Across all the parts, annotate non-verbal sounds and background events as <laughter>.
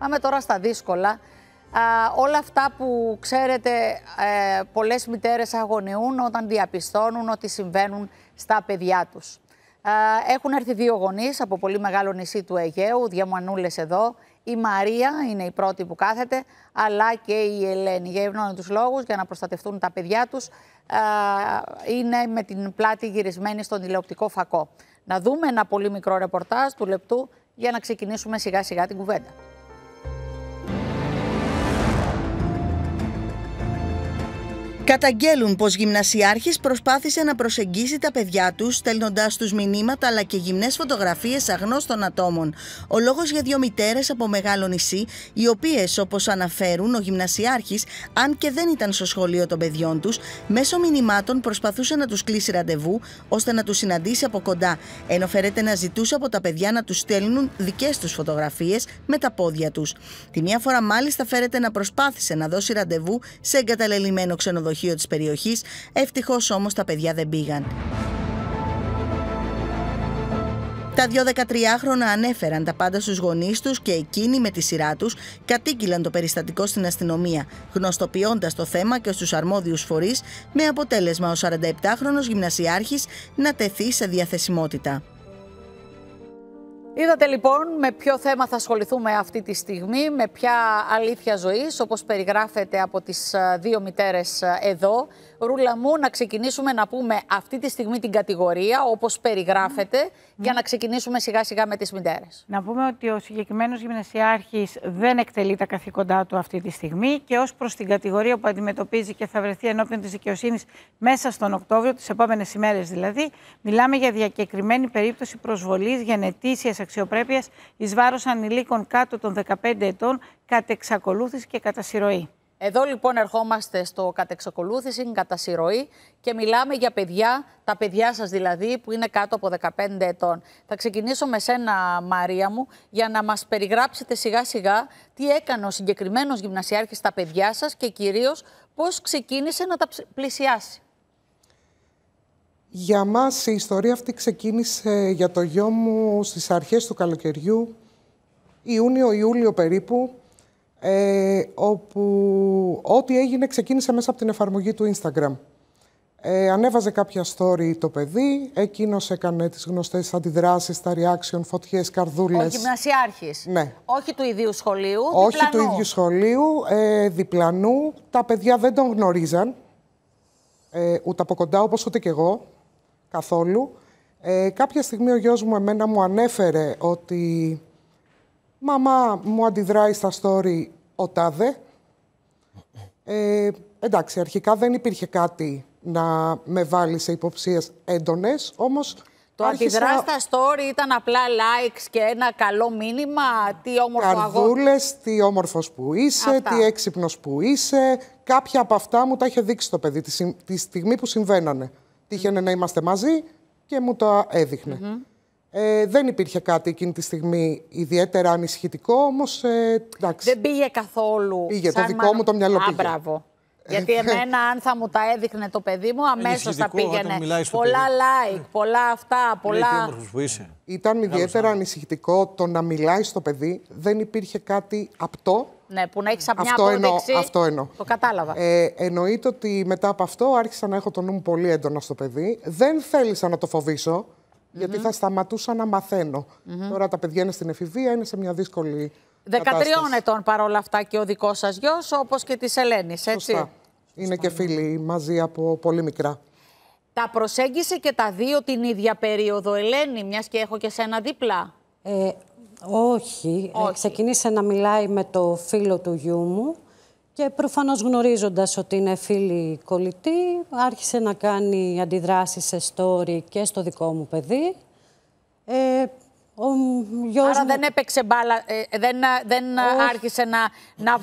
Πάμε τώρα στα δύσκολα. Α, όλα αυτά που ξέρετε ε, πολλές μητέρες αγωνιούν όταν διαπιστώνουν ότι συμβαίνουν στα παιδιά τους. Α, έχουν έρθει δύο γονείς από πολύ μεγάλο νησί του Αιγαίου, διαμανούλες εδώ. Η Μαρία είναι η πρώτη που κάθεται, αλλά και η Ελένη. Για τους λόγους, για να προστατευτούν τα παιδιά τους, α, είναι με την πλάτη γυρισμένη στον τηλεοπτικό φακό. Να δούμε ένα πολύ μικρό ρεπορτάζ του λεπτού για να ξεκινήσουμε σιγά σιγά την κουβέντα. Καταγγέλουν πως γυμνασιάρχης προσπάθησε να προσεγγίσει τα παιδιά τους στέλνοντάς τους μηνύματα αλλά και γυμνές φωτογραφίες αγνώστων ατόμων. Ο λόγος για δύο μητέρες από μεγάλο νησί, οι οποίες όπως αναφέρουν ο γυμνασιάρχης, αν και δεν ήταν στο σχολείο των παιδιών τους, μέσω μηνυμάτων προσπαθούσε να τους κλείσει ραντεβού ώστε να τους συναντήσει από κοντά, ενώ φέρεται να ζητούσε από τα παιδιά να τους στέλνουν δικές τους φωτογραφίες με τα πόδια τους. Τη μία φορά μάλιστα φέρεται να προσπάθησε να δώσει ραντεβού σε εγκαταλελειμμένο ξενοδοχείο ξενοδοχείο της περιοχής, ευτυχώς όμως τα παιδιά δεν πήγαν. Τα δύο 13χρονα ανέφεραν τα πάντα στους γονείς τους και εκείνοι με τη σειρά τους κατήγγυλαν το περιστατικό στην αστυνομία, γνωστοποιώντας το θέμα και στους αρμόδιους φορείς, με αποτέλεσμα ο 47χρονος γυμνασιάρχης να τεθεί σε διαθεσιμότητα. Είδατε λοιπόν με ποιο θέμα θα ασχοληθούμε αυτή τη στιγμή, με ποια αλήθεια ζωής, όπως περιγράφεται από τις ε, δύο μητέρες ε, εδώ. Ρούλα μου, να ξεκινήσουμε να πούμε αυτή τη στιγμή την κατηγορία, όπως περιγράφεται για να ξεκινήσουμε σιγά σιγά με τις μητέρες. Να πούμε ότι ο συγκεκριμένος γυμνασιάρχης δεν εκτελεί τα καθήκοντά του αυτή τη στιγμή και ως προς την κατηγορία που αντιμετωπίζει και θα βρεθεί ενώπιον της δικαιοσύνης μέσα στον Οκτώβριο, τις επόμενες ημέρες δηλαδή, μιλάμε για διακεκριμένη περίπτωση προσβολής γενετήσιας αξιοπρέπειας εις βάρος ανηλίκων κάτω των 15 ετών κατ' εξακολούθηση και κατά συρροή. Εδώ λοιπόν ερχόμαστε στο κατεξοκολούθηση, κατά συρροή και μιλάμε για παιδιά, τα παιδιά σας δηλαδή που είναι κάτω από 15 ετών. Θα ξεκινήσω με σένα Μαρία μου για να μας περιγράψετε σιγά σιγά τι έκανε ο συγκεκριμένος γυμνασιάρχης στα παιδιά σας και κυρίως πώς ξεκίνησε να τα πλησιάσει. Για μας η ιστορία αυτή ξεκίνησε για το γιο μου στις αρχές του καλοκαιριού, Ιούνιο-Ιούλιο περίπου, ε, όπου ό,τι έγινε ξεκίνησε μέσα από την εφαρμογή του Instagram. Ε, ανέβαζε κάποια story το παιδί, εκείνος έκανε τις γνωστές αντιδράσεις, τα reaction, φωτιές, καρδούλες. Ο γυμνασιάρχης. Ναι. Όχι του ίδιου σχολείου, Όχι του ίδιου σχολείου, ε, διπλανού. Τα παιδιά δεν τον γνωρίζαν, ε, ούτε από κοντά όπως ούτε και εγώ, καθόλου. Ε, κάποια στιγμή ο γιος μου εμένα μου ανέφερε ότι Μαμά μου αντιδράει στα story ο Τάδε. Ε, εντάξει, αρχικά δεν υπήρχε κάτι να με βάλει σε υποψίες έντονες, όμως... Το αντιδρά στα story ήταν απλά likes και ένα καλό μήνυμα, τι όμορφο Καρδούλες, τι όμορφος που είσαι, τι έξυπνος που είσαι. Κάποια από αυτά μου τα είχε δείξει το παιδί τη, στιγμή που συμβαίνανε. Mm. Τύχαινε να είμαστε μαζί και μου τα έδειχνε. Ε, δεν υπήρχε κάτι εκείνη τη στιγμή ιδιαίτερα ανησυχητικό, όμως. Ε, δεν πήγε καθόλου. Πήγε, το δικό μου το μυαλό πήγε. Α, μπράβο. Ε, Γιατί ναι. εμένα, αν θα μου τα έδειχνε το παιδί μου, αμέσως θα πήγαινε. Πολλά like, ε. πολλά αυτά, πολλά. που είσαι. Ήταν ιδιαίτερα ανησυχητικό το να μιλάει στο παιδί. Δεν υπήρχε κάτι απτό. Ναι, που να έχεις μια αυτό αυτό εννοώ. Το κατάλαβα. Ε, εννοείται ότι μετά από αυτό άρχισα να έχω το νου μου πολύ έντονα στο παιδί. Δεν θέλησα να το φοβήσω γιατί θα σταματούσα να μαθαίνω. Τώρα τα παιδιά είναι στην εφηβεία, είναι σε μια δύσκολη 13 ετών παρόλα αυτά και ο δικός σας γιος, όπως και της Ελένης, έτσι. Σωστά. Είναι και φίλοι μαζί από πολύ μικρά. Τα προσέγγισε και τα δύο την ίδια περίοδο, Ελένη, μιας και έχω και σένα δίπλα. Ε, όχι. Ε, ξεκίνησε να μιλάει με το φίλο του γιού μου και προφανώς γνωρίζοντας ότι είναι φίλη κολλητή, άρχισε να κάνει αντιδράσεις σε story και στο δικό μου παιδί. Ε, Άρα δεν έπαιξε μπάλα, ε, δεν, ε, δεν άρχισε να, να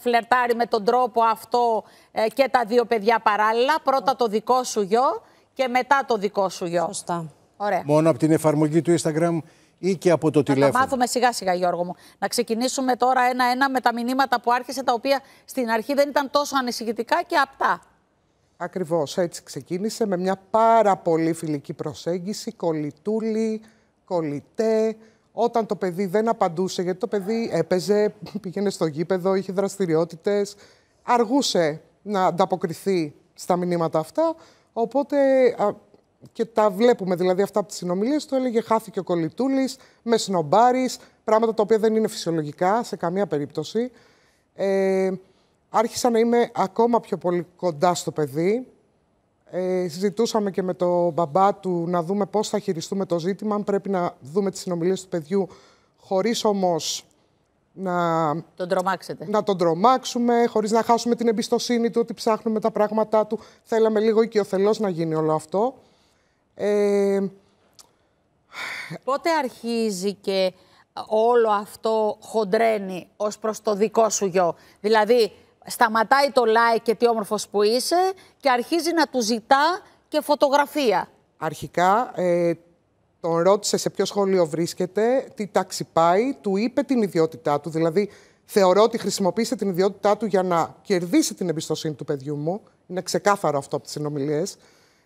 φλερτάρει με τον τρόπο αυτό ε, και τα δύο παιδιά παράλληλα. Πρώτα το δικό σου γιο και μετά το δικό σου γιο. Σωστά. Ωραία. Μόνο από την εφαρμογή του Instagram ή και από το τηλέφωνο. Να τα μάθουμε σιγά σιγά, Γιώργο μου. Να ξεκινήσουμε τώρα ένα-ένα με τα μηνύματα που άρχισε, τα οποία στην αρχή δεν ήταν τόσο ανησυχητικά και απτά. Ακριβώς, έτσι ξεκίνησε με μια πάρα πολύ φιλική προσέγγιση, κολλητούλη, κολλητέ. Όταν το παιδί δεν απαντούσε, γιατί το παιδί έπαιζε, πήγαινε στο γήπεδο, είχε δραστηριότητες, αργούσε να ανταποκριθεί στα μηνύματα αυτά, οπότε και τα βλέπουμε δηλαδή αυτά από τις συνομιλίες του. Έλεγε χάθηκε ο Κολυτούλη, με σνομπάρι, πράγματα τα οποία δεν είναι φυσιολογικά σε καμία περίπτωση. Ε, άρχισα να είμαι ακόμα πιο πολύ κοντά στο παιδί. Ε, συζητούσαμε και με τον μπαμπά του να δούμε πώς θα χειριστούμε το ζήτημα, αν πρέπει να δούμε τις συνομιλίες του παιδιού, χωρίς όμως να τον, τρομάξετε. να τον τρομάξουμε, χωρίς να χάσουμε την εμπιστοσύνη του ότι ψάχνουμε τα πράγματά του. Θέλαμε λίγο οικειοθελώς να γίνει όλο αυτό. Ε, Πότε αρχίζει και όλο αυτό χοντρένει ως προς το δικό σου γιο. Δηλαδή, σταματάει το like και τι όμορφος που είσαι και αρχίζει να του ζητά και φωτογραφία. Αρχικά, ε, τον ρώτησε σε ποιο σχολείο βρίσκεται, τι τάξη πάει, του είπε την ιδιότητά του. Δηλαδή, θεωρώ ότι χρησιμοποίησε την ιδιότητά του για να κερδίσει την εμπιστοσύνη του παιδιού μου. Είναι ξεκάθαρο αυτό από τις συνομιλίες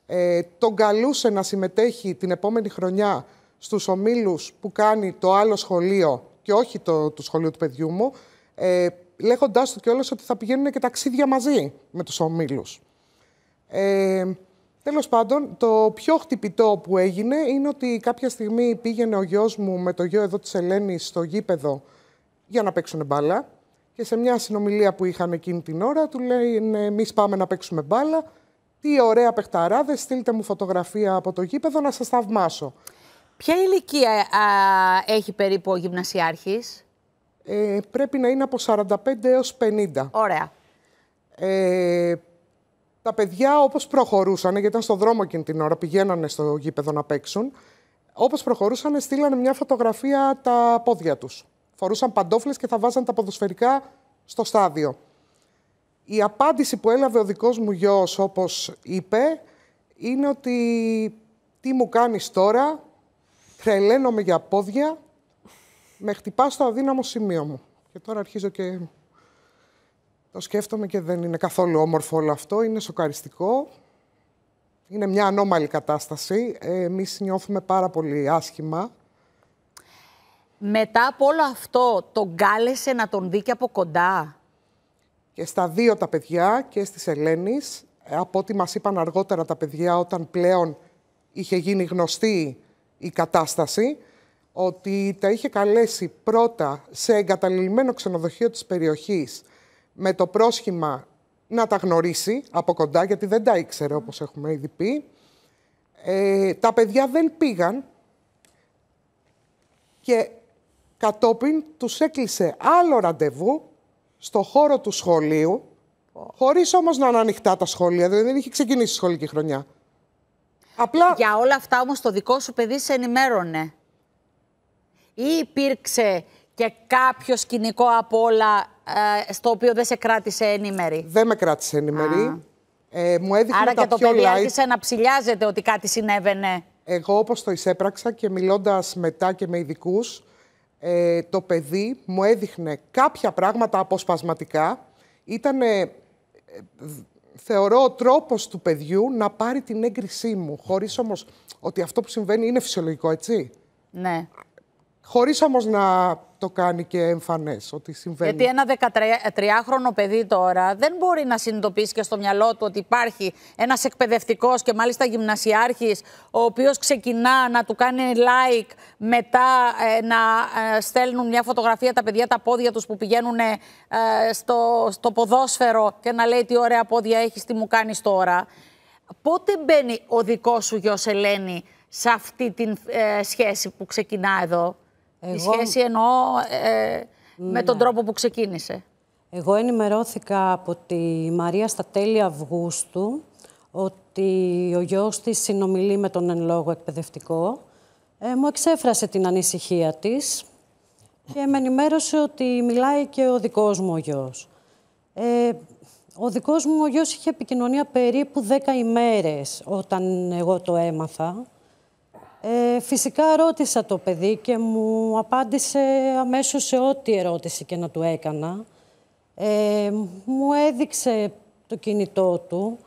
ε, τον καλούσε να συμμετέχει την επόμενη χρονιά στους ομίλους που κάνει το άλλο σχολείο και όχι το, το σχολείο του παιδιού μου, ε, λέγοντάς του κιόλας ότι θα πηγαίνουν και ταξίδια μαζί με τους ομίλους. Ε, τέλος πάντων, το πιο χτυπητό που έγινε είναι ότι κάποια στιγμή πήγαινε ο γιος μου με το γιο εδώ της Ελένης στο γήπεδο για να παίξουν μπάλα και σε μια συνομιλία που είχαν εκείνη την ώρα του λέει Εμείς πάμε να παίξουμε μπάλα τι ωραία παιχταράδες, στείλτε μου φωτογραφία από το γήπεδο να σας θαυμάσω. Ποια ηλικία ε, έχει περίπου ο γυμνασιάρχης? Ε, πρέπει να είναι από 45 έως 50. Ωραία. Ε, τα παιδιά όπως προχωρούσαν, γιατί ήταν στο δρόμο εκείνη την ώρα, πηγαίνανε στο γήπεδο να παίξουν, όπως προχωρούσαν στείλανε μια φωτογραφία τα πόδια τους. Φορούσαν παντόφλες και θα βάζαν τα ποδοσφαιρικά στο στάδιο. Η απάντηση που έλαβε ο δικός μου γιος, όπως είπε, είναι ότι τι μου κάνεις τώρα, τρελαίνομαι για πόδια, με χτυπάς στο αδύναμο σημείο μου. Και τώρα αρχίζω και το σκέφτομαι και δεν είναι καθόλου όμορφο όλο αυτό, είναι σοκαριστικό. Είναι μια ανώμαλη κατάσταση, εμείς νιώθουμε πάρα πολύ άσχημα. Μετά από όλο αυτό, τον κάλεσε να τον δει και από κοντά και στα δύο τα παιδιά και στη Ελένης. Ε, από ό,τι μας είπαν αργότερα τα παιδιά όταν πλέον είχε γίνει γνωστή η κατάσταση, ότι τα είχε καλέσει πρώτα σε εγκαταλειμμένο ξενοδοχείο της περιοχής με το πρόσχημα να τα γνωρίσει από κοντά, γιατί δεν τα ήξερε όπως έχουμε ήδη πει. Ε, τα παιδιά δεν πήγαν και κατόπιν τους έκλεισε άλλο ραντεβού στο χώρο του σχολείου, χωρίς όμως να είναι ανοιχτά τα σχολεία. Δηλαδή δεν είχε ξεκινήσει η σχολική χρονιά. Απλά... Για όλα αυτά όμως το δικό σου παιδί σε ενημέρωνε. Ή υπήρξε και κάποιο σκηνικό από όλα ε, στο οποίο δεν σε κράτησε ενημερή. Δεν με κράτησε ενημερή. Ε, μου έδειξε Άρα τα και το παιδί light. να ψηλιάζεται ότι κάτι συνέβαινε. Εγώ όπως το εισέπραξα και μιλώντας μετά και με ειδικούς, ε, το παιδί μου έδειχνε κάποια πράγματα αποσπασματικά. Ήταν, ε, θεωρώ, ο τρόπος του παιδιού να πάρει την έγκρισή μου, χωρίς όμως ότι αυτό που συμβαίνει είναι φυσιολογικό, έτσι. Ναι. Χωρίς όμως να το κάνει και εμφανές ότι συμβαίνει. Γιατί ένα 13χρονο παιδί τώρα δεν μπορεί να συνειδητοποιήσει και στο μυαλό του ότι υπάρχει ένας εκπαιδευτικός και μάλιστα γυμνασιάρχης, ο οποίος ξεκινά να του κάνει like, μετά ε, να ε, στέλνουν μια φωτογραφία τα παιδιά τα πόδια τους που πηγαίνουν ε, στο, στο ποδόσφαιρο και να λέει τι ωραία πόδια έχεις, τι μου κάνεις τώρα. Πότε μπαίνει ο δικός σου γιος Ελένη σε αυτή τη σχέση που ξεκινά εδώ. Εγώ... Η σχέση εννοώ ε, ε, με ναι. τον τρόπο που ξεκίνησε. Εγώ ενημερώθηκα από τη Μαρία στα τέλη Αυγούστου ότι ο γιος της συνομιλεί με τον εν λόγω εκπαιδευτικό. Ε, μου εξέφρασε την ανησυχία της και με ενημέρωσε ότι μιλάει και ο δικός μου ο γιος. Ε, ο δικός μου ο γιος είχε επικοινωνία περίπου 10 ημέρες όταν εγώ το έμαθα. Ε, φυσικά ρώτησα το παιδί και μου απάντησε αμέσως σε ό,τι ερώτηση και να του έκανα. Ε, μου έδειξε το κινητό του,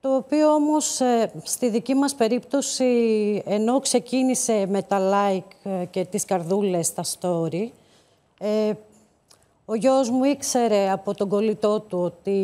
το οποίο όμως ε, στη δική μας περίπτωση, ενώ ξεκίνησε με τα like και τις καρδούλες τα story, ο γιος μου ήξερε από τον κολλητό του ότι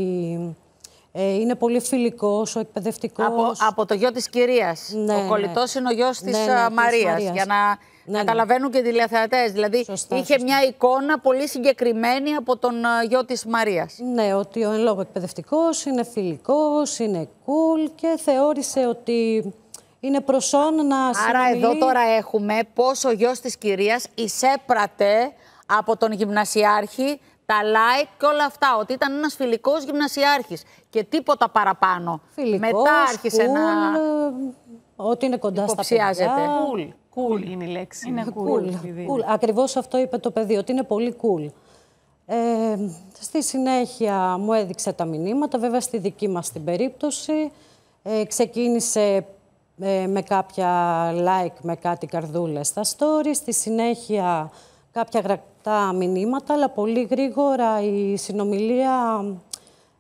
ε, είναι πολύ φιλικός, ο εκπαιδευτικός. Από, από το γιο της κυρίας. Ναι, ο ναι. κολλητός είναι ο γιος της ναι, ναι ε, Μαρία. Για να ναι, καταλαβαίνουν και οι τηλεθεατές. Δηλαδή, είχε μια εικόνα πολύ συγκεκριμένη από τον ε, γιο της Μαρίας. Ναι, ότι ο εν λόγω εκπαιδευτικός είναι φιλικός, είναι cool και θεώρησε ότι είναι προσόν να συνομιλεί. Άρα εδώ τώρα έχουμε πώς ο γιος της κυρίας εισέπρατε από τον γυμνασιάρχη τα like και όλα αυτά. Ότι ήταν ένας φιλικός γυμνασιάρχης και τίποτα παραπάνω. Φιλικός, Μετά άρχισε cool, να. Ε, ότι είναι κοντά στα παιδιά. Cool. Cool είναι η λέξη. Είναι cool. cool. Ακριβώς αυτό είπε το παιδί, ότι είναι πολύ cool. Ε, στη συνέχεια μου έδειξε τα μηνύματα, βέβαια στη δική μας την περίπτωση. Ε, ξεκίνησε ε, με κάποια like, με κάτι καρδούλες στα stories. Στη συνέχεια κάποια τα μηνύματα, αλλά πολύ γρήγορα η συνομιλία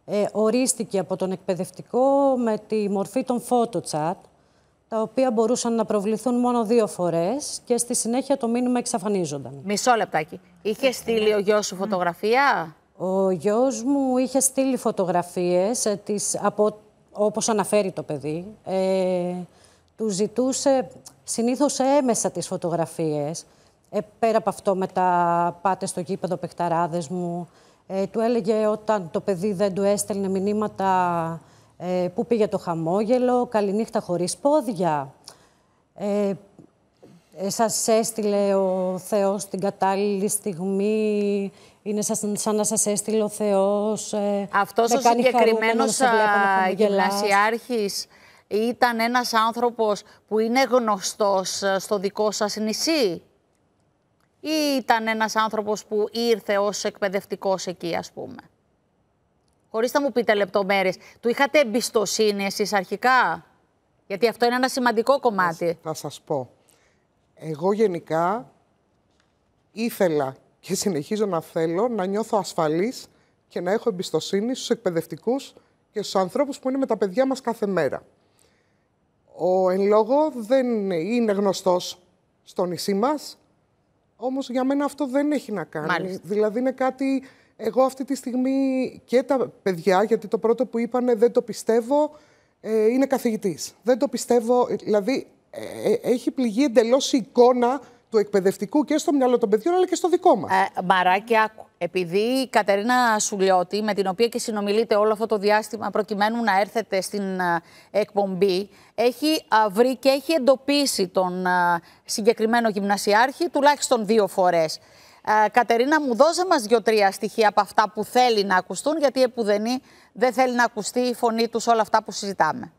ε, ορίστηκε από τον εκπαιδευτικό με τη μορφή των φωτοτσάτ, τα οποία μπορούσαν να προβληθούν μόνο δύο φορές και στη συνέχεια το μήνυμα εξαφανίζονταν. Μισό λεπτάκι. Είχε στείλει ο γιος σου φωτογραφία? Ο γιος μου είχε στείλει φωτογραφίες ε, τις, από όπως αναφέρει το παιδί, ε, του ζητούσε συνήθως έμεσα τις φωτογραφίες. Ε, πέρα από αυτό με τα πάτε στο γήπεδο παιχταράδες μου. Ε, του έλεγε όταν το παιδί δεν του έστελνε μηνύματα ε, που πήγε το χαμόγελο, καληνύχτα χωρίς πόδια. Ε, ε, σας έστειλε ο Θεός την κατάλληλη στιγμή, είναι σαν, σαν να σας έστειλε ο Θεός. Ε, Αυτός ο συγκεκριμένος γυμνασιάρχης ήταν ένας άνθρωπος που είναι γνωστός στο δικό σας νησί ή ήταν ένας άνθρωπος που ήρθε ως εκπαιδευτικός εκεί ας πούμε. Χωρίς να μου πείτε λεπτομέρειες. Του είχατε εμπιστοσύνη εσείς αρχικά. Γιατί αυτό είναι ένα σημαντικό κομμάτι. Θα σας πω. Εγώ γενικά ήθελα και συνεχίζω να θέλω να νιώθω ασφαλής και να έχω εμπιστοσύνη στους εκπαιδευτικούς και στους ανθρώπους που είναι με τα παιδιά μας κάθε μέρα. Ο εν λόγω δεν είναι γνωστός στο νησί μας, Όμως για μένα αυτό δεν έχει να κάνει. Δηλαδή είναι κάτι... Εγώ αυτή τη στιγμή και τα παιδιά, γιατί το πρώτο που είπανε δεν το πιστεύω, ε, είναι καθηγητής. Δεν το πιστεύω, ε, δηλαδή ε, ε, έχει πληγεί εντελώς η εικόνα του εκπαιδευτικού και στο μυαλό των παιδιών, αλλά και στο δικό μας. Ε, άκου επειδή η Κατερίνα Σουλιώτη, με την οποία και συνομιλείτε όλο αυτό το διάστημα προκειμένου να έρθετε στην εκπομπή, έχει βρει και έχει εντοπίσει τον συγκεκριμένο γυμνασιάρχη τουλάχιστον δύο φορές. Κατερίνα, μου δώσε μας δύο-τρία στοιχεία από αυτά που θέλει να ακουστούν, γιατί επουδενή δεν θέλει να ακουστεί η φωνή τους όλα αυτά που συζητάμε.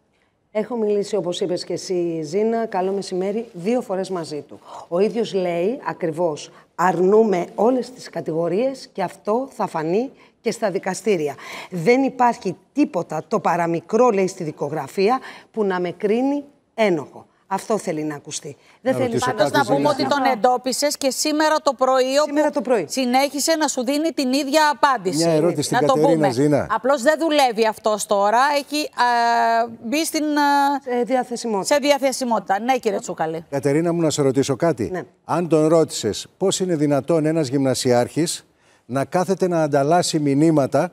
Έχω μιλήσει, όπως είπες και εσύ, Ζήνα, καλό μεσημέρι, δύο φορές μαζί του. Ο ίδιος λέει ακριβώς αρνούμε όλες τις κατηγορίες και αυτό θα φανεί και στα δικαστήρια. Δεν υπάρχει τίποτα το παραμικρό, λέει στη δικογραφία, που να με κρίνει ένοχο. Αυτό θέλει να ακουστεί. Δεν να θέλει πάντω να πούμε ότι τον εντόπισες και σήμερα το πρωί. Σήμερα το πρωί. Συνέχισε να σου δίνει την ίδια απάντηση. Μια ερώτηση στην Κατερίνα Ζήνα. Απλώς δεν δουλεύει αυτός τώρα. Έχει α, μπει στην. σε διαθεσιμότητα. Σε διαθεσιμότητα. Ναι, κύριε Τσούκαλη. Κατερίνα, μου να σε ρωτήσω κάτι. Ναι. Αν τον ρώτησες, πώς είναι δυνατόν ένας γυμνασιάρχης να κάθεται να ανταλλάσσει μηνύματα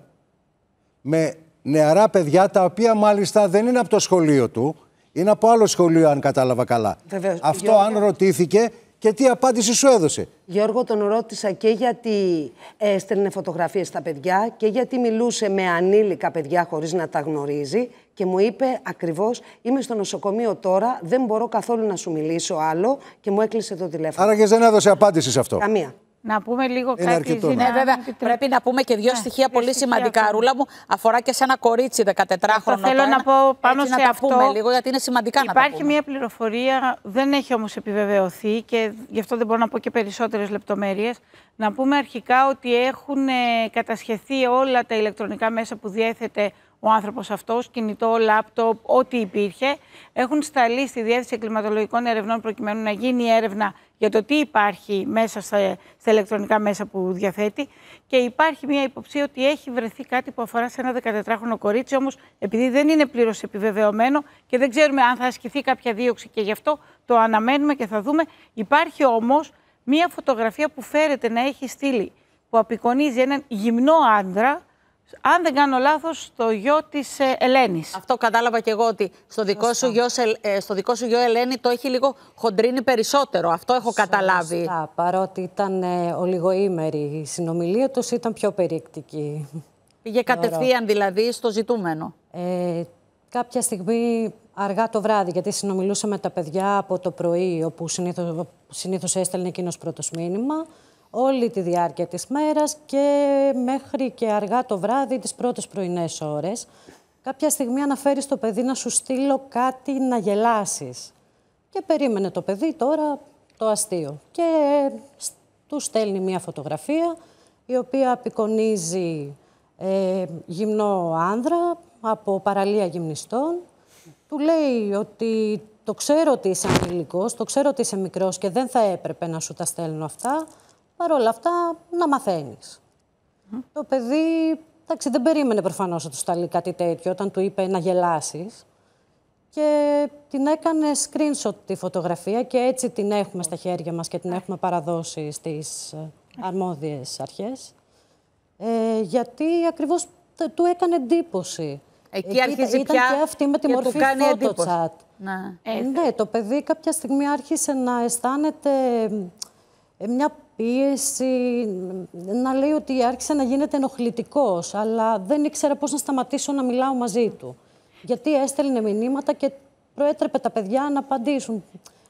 με νεαρά παιδιά τα οποία μάλιστα δεν είναι από το σχολείο του. Είναι από άλλο σχολείο, αν κατάλαβα καλά. Αυτό, αν ρωτήθηκε και τι απάντηση σου έδωσε. Γιώργο, τον ρώτησα και γιατί έστελνε ε, φωτογραφίες στα παιδιά και γιατί μιλούσε με ανήλικα παιδιά χωρίς να τα γνωρίζει και μου είπε ακριβώς είμαι στο νοσοκομείο τώρα, δεν μπορώ καθόλου να σου μιλήσω άλλο και μου έκλεισε το τηλέφωνο. Άρα και δεν έδωσε απάντηση σε αυτό. Καμία. Να πούμε λίγο κάτι αρκετό, ναι. Ναι, βέβαια, Πρέπει να πούμε και δύο ναι, στοιχεία πολύ σημαντικά. Αυτό. Ρούλα μου, αφορά και σε ένα κορίτσι 14χρονο. θέλω να πω πάνω σε να αυτό. Τα πούμε λίγο, γιατί είναι σημαντικά να τα πούμε. μια πληροφορία, δεν έχει όμως επιβεβαιωθεί και γι' αυτό δεν μπορώ να πω και περισσότερες λεπτομέρειες. Να πούμε αρχικά ότι έχουν ε, κατασχεθεί όλα τα ηλεκτρονικά μέσα που διέθετε ο άνθρωπος αυτός, κινητό, λάπτοπ, ό,τι υπήρχε, έχουν σταλεί στη Διεύθυνση εγκληματολογικών Ερευνών προκειμένου να γίνει έρευνα για το τι υπάρχει μέσα στα, ηλεκτρονικά μέσα που διαθέτει και υπάρχει μια υποψία ότι έχει βρεθεί κάτι που αφορά σε ένα 14χρονο κορίτσι, όμως, επειδή δεν είναι πλήρως επιβεβαιωμένο και δεν ξέρουμε αν θα ασκηθεί κάποια δίωξη και γι' αυτό το αναμένουμε και θα δούμε. Υπάρχει όμως μια φωτογραφία που φέρεται να έχει στείλει που απεικονίζει έναν γυμνό άντρα αν δεν κάνω λάθος, το γιο της ε, Ελένης. Αυτό κατάλαβα και εγώ ότι στο δικό, σου γιο, ε, στο δικό σου γιο Ελένη το έχει λίγο χοντρίνει περισσότερο. Αυτό έχω Σωστά. καταλάβει. Παρότι ήταν ε, ολιγοήμερη η συνομιλία τους, ήταν πιο περίεκτικη. Πήγε κατευθείαν δηλαδή στο ζητούμενο. Ε, κάποια στιγμή αργά το βράδυ, γιατί συνομιλούσα με τα παιδιά από το πρωί, όπου συνήθως έστελνε εκείνος πρώτος μήνυμα όλη τη διάρκεια της μέρας και μέχρι και αργά το βράδυ τις πρώτες πρωινές ώρες. Κάποια στιγμή αναφέρεις στο παιδί να σου στείλω κάτι να γελάσεις. Και περίμενε το παιδί τώρα το αστείο. Και ε, του στέλνει μια φωτογραφία η οποία απεικονίζει ε, γυμνό άνδρα από παραλία γυμνιστών. Του λέει ότι το ξέρω ότι είσαι ανηλικός, το ξέρω ότι είσαι μικρός και δεν θα έπρεπε να σου τα στέλνω αυτά. Παρ' όλα αυτά, να μαθαίνεις. Το παιδί εντάξει, δεν περίμενε προφανώς ότι του σταλεί κάτι τέτοιο όταν του είπε να γελάσεις. Και την έκανε screenshot τη φωτογραφία και έτσι την έχουμε στα χέρια μας και την ναι. έχουμε παραδώσει στις ε, ναι. αρμόδιες αρχές. Ε, γιατί ακριβώς του έκανε εντύπωση. Εκεί, αρχίζει ήταν πια και αυτή με τη μορφή Ναι. ναι. Ε, ε, το παιδί κάποια στιγμή άρχισε να αισθάνεται μια πίεση, να λέει ότι άρχισε να γίνεται ενοχλητικός, αλλά δεν ήξερα πώς να σταματήσω να μιλάω μαζί του. Γιατί έστελνε μηνύματα και προέτρεπε τα παιδιά να απαντήσουν.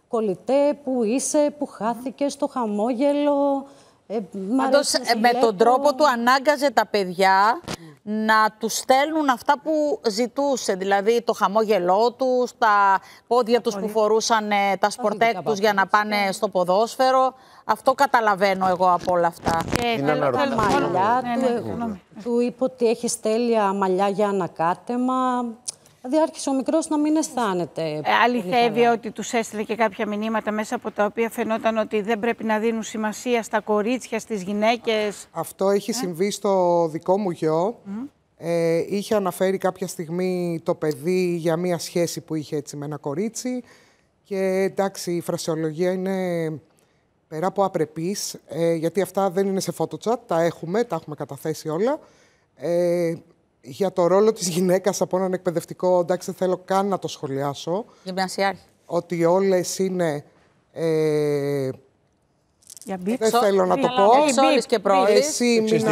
Κολλητέ, που είσαι, που χάθηκες, στο χαμόγελο. Ε, ε, με τον τρόπο του ανάγκαζε τα παιδιά να τους στέλνουν αυτά που ζητούσε. Δηλαδή το χαμόγελό τους, τα πόδια τους που φορούσαν ε, τα σπορτέκ τους για να πάνε στο ποδόσφαιρο. Αυτό καταλαβαίνω εγώ από όλα αυτά. Και ε, τα μαλλιά ναι, ναι, του. Ε, του είπε ότι έχεις τέλεια μαλλιά για ανακάτεμα. Διάρχισε δηλαδή, ο μικρός να μην αισθάνεται. Ε, αληθεύει ότι τους έστειλε και κάποια μηνύματα μέσα από τα οποία φαινόταν ότι δεν πρέπει να δίνουν σημασία στα κορίτσια, στις γυναίκες. Αυτό έχει ε. συμβεί στο δικό μου γιο. Ε, είχε αναφέρει κάποια στιγμή το παιδί για μία σχέση που είχε έτσι με ένα κορίτσι. Και εντάξει, η φρασιολογία είναι πέρα από απρεπής, ε, γιατί αυτά δεν είναι σε photoshop, τα έχουμε, τα έχουμε καταθέσει όλα. Ε, για το ρόλο της γυναίκας από έναν εκπαιδευτικό, εντάξει δεν θέλω καν να το σχολιάσω. Γυμνασιάρχη. Ότι όλες είναι... Ε, για δεν θέλω να το πω. όλες και πρόεδρες. Εσύ μην,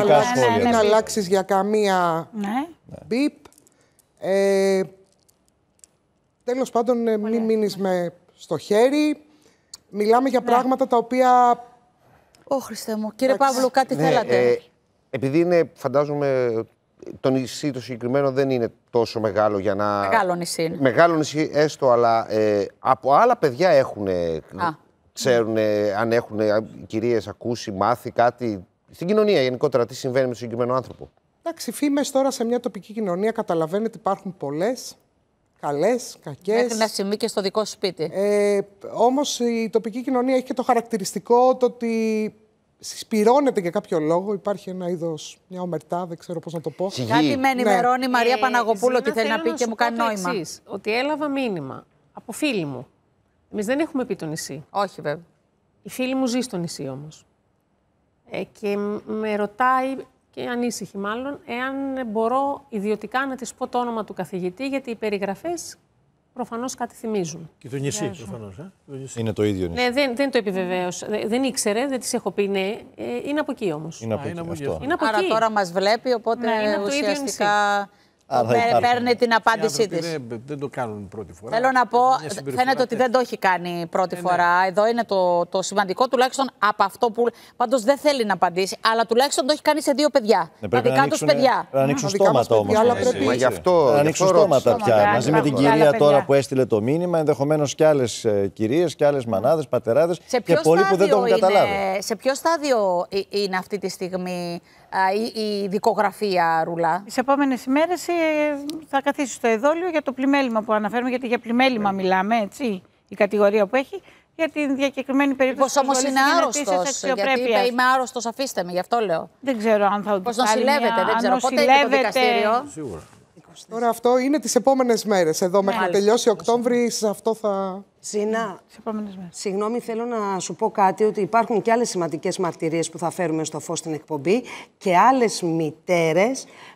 μην αλλάξεις για καμία ναι. μπιπ. Ε, τέλος πάντων, ε, μην μείνεις με στο χέρι. Μιλάμε για ναι. πράγματα τα οποία... Ω, Χριστέ μου. Κύριε Παύλου, κάτι ναι, θέλατε. Ε, επειδή είναι, φαντάζομαι, το νησί το συγκεκριμένο δεν είναι τόσο μεγάλο για να. Μεγάλο νησί. Είναι. Μεγάλο νησί, έστω, αλλά ε, από άλλα παιδιά έχουν. Ξέρουν αν έχουν κυρίες, ακούσει, μάθει κάτι. Στην κοινωνία γενικότερα, τι συμβαίνει με τον συγκεκριμένο άνθρωπο. Εντάξει, φήμες τώρα σε μια τοπική κοινωνία καταλαβαίνετε υπάρχουν πολλές. Καλές, κακές. Μέχρι να σημεί και στο δικό σπίτι. Ε, Όμως η τοπική κοινωνία έχει και το χαρακτηριστικό το ότι Συσπυρώνεται για κάποιο λόγο, υπάρχει ένα είδος, μια ομερτά, δεν ξέρω πώς να το πω. Κάτι με ναι. ενημερώνει η Μαρία ε, Παναγοπούλου ότι θέλει να πει και μου κάνει νόημα. Ότι έλαβα μήνυμα από φίλη μου. Εμείς δεν έχουμε πει το νησί. Όχι, βέβαια. Η φίλη μου ζει στο νησί όμως. Ε, και με ρωτάει, και ανήσυχη μάλλον, εάν μπορώ ιδιωτικά να της πω το όνομα του καθηγητή, γιατί οι περιγραφές προφανώς κάτι θυμίζουν. Και το νησί, προφανώς. Ε? Είναι το ίδιο νησί. Ναι, δεν, δεν το επιβεβαίωσα. Δεν ήξερε, δεν τη έχω πει. Ναι, ε, είναι από εκεί όμως. Είναι από εκεί. Αυτό. Είναι από Άρα τώρα μας βλέπει, οπότε ναι, είναι ουσιαστικά παίρνει την απάντησή της. Δεν το κάνουν πρώτη φορά. Θέλω να πω, φαίνεται ότι δεν το έχει κάνει πρώτη ε, ναι. φορά. Εδώ είναι το, το σημαντικό, τουλάχιστον από αυτό που. Πάντως δεν θέλει να απαντήσει, αλλά τουλάχιστον το έχει κάνει σε δύο παιδιά. Ναι, τα δικά τους παιδιά. Να ανοίξουν στόματα όμω. γι' αυτό. Να ανοίξουν στόματα πια. Μαζί με ναι, την κυρία τώρα που έστειλε το μήνυμα, ενδεχομένως και άλλες κυρίες και άλλες μανάδες, πατεράδες και πολλοί που δεν το έχουν Σε ποιο στάδιο είναι αυτή τη στιγμή η, η δικογραφία, Ρουλά. Τις επόμενες ημέρες ε, θα καθίσει στο εδόλιο για το πλημέλημα που αναφέρουμε, γιατί για πλημέλημα μιλάμε, έτσι, η κατηγορία που έχει για την διακεκριμένη περίπτωση. Πώς όμως είναι άρρωστο. Γιατί είπε, είμαι άρρωστος, αφήστε με, γι' αυτό λέω. Δεν ξέρω αν θα Πώς νοσηλεύεται, δεν ξέρω. Πότε είναι το δικαστήριο. Σίγουρα. Τώρα αυτό είναι τις επόμενες μέρες. Εδώ μέχρι να τελειώσει Οκτώβρη, σε αυτό θα... Ζήνα, συγγνώμη, θέλω να σου πω κάτι ότι υπάρχουν και άλλες σημαντικές μαρτυρίες που θα φέρουμε στο φως στην εκπομπή και άλλες μητέρες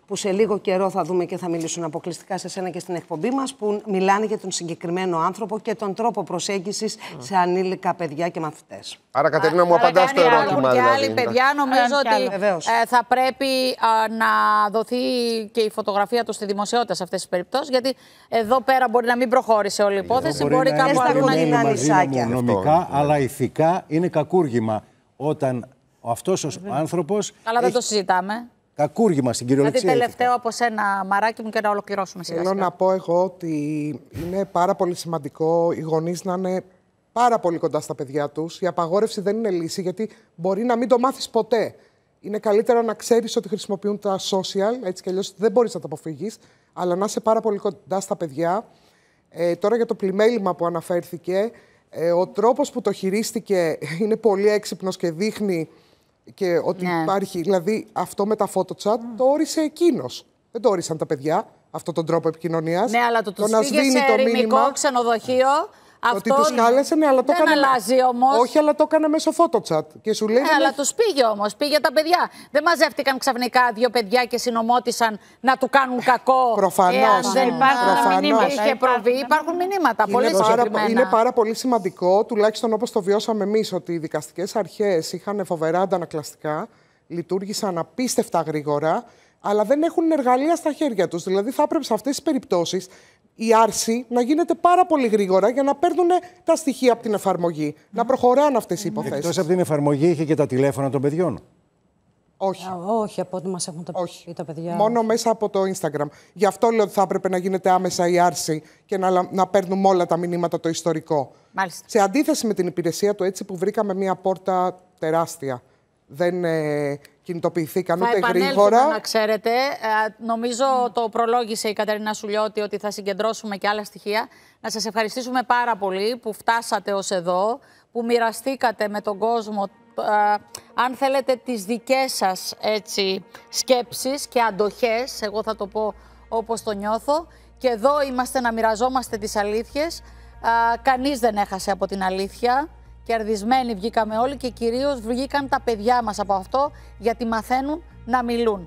που σε λίγο καιρό θα δούμε και θα μιλήσουν αποκλειστικά σε σένα και στην εκπομπή μας, που μιλάνε για τον συγκεκριμένο άνθρωπο και τον τρόπο προσέγγισης σε ανήλικα παιδιά και μαθητές. Άρα, Κατερίνα, μου απαντά το ερώτημα. Και άλλοι δηλαδή. παιδιά, νομίζω ότι ε, θα πρέπει να δοθεί και η φωτογραφία του στη δημοσιότητα σε αυτές τις περιπτώσεις. Γιατί εδώ πέρα μπορεί να μην προχώρησε όλη η υπόθεση, μπορεί, κάπου να γίνει Νομικά, αλλά ηθικά είναι κακούργημα όταν αυτός ο άνθρωπο. Αλλά δεν το συζητάμε. Κακούργημα στην κυριολεξία. Δηλαδή, Κάτι τελευταίο από σένα, μαράκι μου, και να ολοκληρώσουμε σιγά. Θέλω να πω εγώ ότι είναι πάρα πολύ σημαντικό οι γονείς να είναι πάρα πολύ κοντά στα παιδιά τους. Η απαγόρευση δεν είναι λύση, γιατί μπορεί να μην το μάθεις ποτέ. Είναι καλύτερα να ξέρεις ότι χρησιμοποιούν τα social, έτσι κι αλλιώς δεν μπορείς να τα αποφύγεις, αλλά να είσαι πάρα πολύ κοντά στα παιδιά. Ε, τώρα για το πλημέλημα που αναφέρθηκε, ε, ο τρόπος που το χειρίστηκε <laughs> είναι πολύ έξυπνος και δείχνει και ότι ναι. υπάρχει. Δηλαδή, αυτό με τα φωτοτσάτ mm. το όρισε εκείνος. Δεν το όρισαν τα παιδιά αυτόν τον τρόπο επικοινωνίας. Ναι, αλλά το, το να σβήνει το μήνυμα. ξενοδοχείο αυτό ότι του κάλεσε, αλλά το έκανε. αλλάζει όμως. Όχι, αλλά το έκανε μέσω φωτοτσάτ. Και σου λέει. Ε, «Ναι, αλλά ναι». τους πήγε όμως. Πήγε τα παιδιά. Δεν μαζεύτηκαν ξαφνικά δύο παιδιά και συνομότησαν να του κάνουν κακό. Προφανώς. Δεν υπάρχουν μηνύματα. Είχε προβεί. Υπάρχουν μηνύματα. Είναι πάρα, είναι πάρα πολύ σημαντικό, τουλάχιστον όπως το βιώσαμε εμείς, ότι οι δικαστικές αρχές είχαν φοβερά αντανακλαστικά. Λειτουργήσαν απίστευτα γρήγορα αλλά δεν έχουν εργαλεία στα χέρια τους. Δηλαδή, θα έπρεπε σε αυτές τις περιπτώσεις η άρση να γίνεται πάρα πολύ γρήγορα για να παίρνουν τα στοιχεία από την εφαρμογή. Να προχωράνε αυτές οι υποθέσεις. Εκτός από την εφαρμογή, είχε και τα τηλέφωνα των παιδιών. Όχι. όχι, από ό,τι μας έχουν τα, όχι. τα παιδιά. Μόνο μέσα από το Instagram. Γι' αυτό λέω ότι θα έπρεπε να γίνεται άμεσα η άρση και να, να παίρνουμε όλα τα μηνύματα το ιστορικό. Μάλιστα. Σε αντίθεση με την υπηρεσία του έτσι που βρήκαμε μια πόρτα τεράστια. Δεν, ε, κινητοποιηθήκαν ούτε γρήγορα. Να ξέρετε, ε, νομίζω το προλόγησε η Κατερίνα Σουλιώτη ότι θα συγκεντρώσουμε και άλλα στοιχεία. Να σας ευχαριστήσουμε πάρα πολύ που φτάσατε ως εδώ, που μοιραστήκατε με τον κόσμο, ε, αν θέλετε, τις δικές σας έτσι, σκέψεις και αντοχές, εγώ θα το πω όπως το νιώθω. Και εδώ είμαστε να μοιραζόμαστε τις αλήθειες. Κανεί κανείς δεν έχασε από την αλήθεια. Κερδισμένοι βγήκαμε όλοι και κυρίως βγήκαν τα παιδιά μας από αυτό γιατί μαθαίνουν να μιλούν.